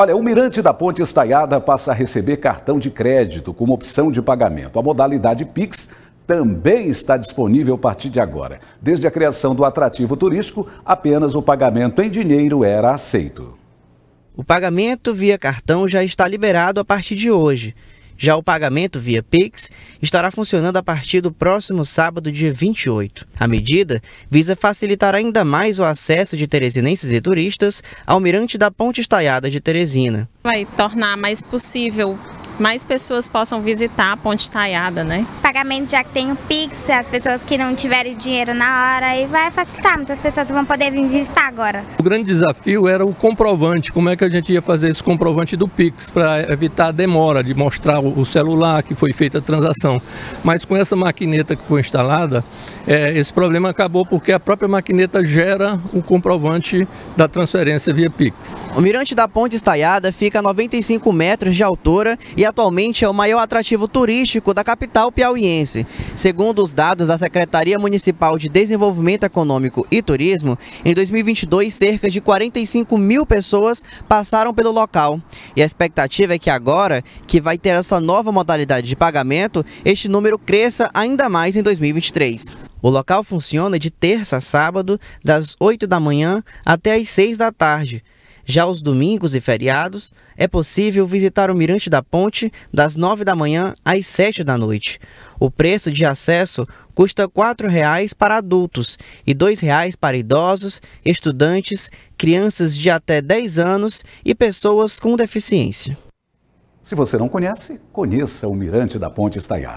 Olha, o Mirante da Ponte Estaiada passa a receber cartão de crédito como opção de pagamento. A modalidade Pix também está disponível a partir de agora. Desde a criação do atrativo turístico, apenas o pagamento em dinheiro era aceito. O pagamento via cartão já está liberado a partir de hoje já o pagamento via Pix estará funcionando a partir do próximo sábado, dia 28. A medida visa facilitar ainda mais o acesso de teresinenses e turistas ao mirante da Ponte Estaiada de Teresina. Vai tornar mais possível mais pessoas possam visitar a Ponte Taiada, né? Pagamento já que tem o Pix, as pessoas que não tiverem dinheiro na hora e vai facilitar, muitas pessoas vão poder vir visitar agora. O grande desafio era o comprovante, como é que a gente ia fazer esse comprovante do Pix para evitar a demora de mostrar o celular que foi feita a transação. Mas com essa maquineta que foi instalada, é, esse problema acabou porque a própria maquineta gera o comprovante da transferência via Pix. O Mirante da Ponte Estaiada fica a 95 metros de altura e atualmente é o maior atrativo turístico da capital piauiense. Segundo os dados da Secretaria Municipal de Desenvolvimento Econômico e Turismo, em 2022 cerca de 45 mil pessoas passaram pelo local. E a expectativa é que agora, que vai ter essa nova modalidade de pagamento, este número cresça ainda mais em 2023. O local funciona de terça a sábado, das 8 da manhã até as 6 da tarde já aos domingos e feriados, é possível visitar o Mirante da Ponte das 9 da manhã às 7 da noite. O preço de acesso custa R$ 4,00 para adultos e R$ 2,00 para idosos, estudantes, crianças de até 10 anos e pessoas com deficiência. Se você não conhece, conheça o Mirante da Ponte Estaiada.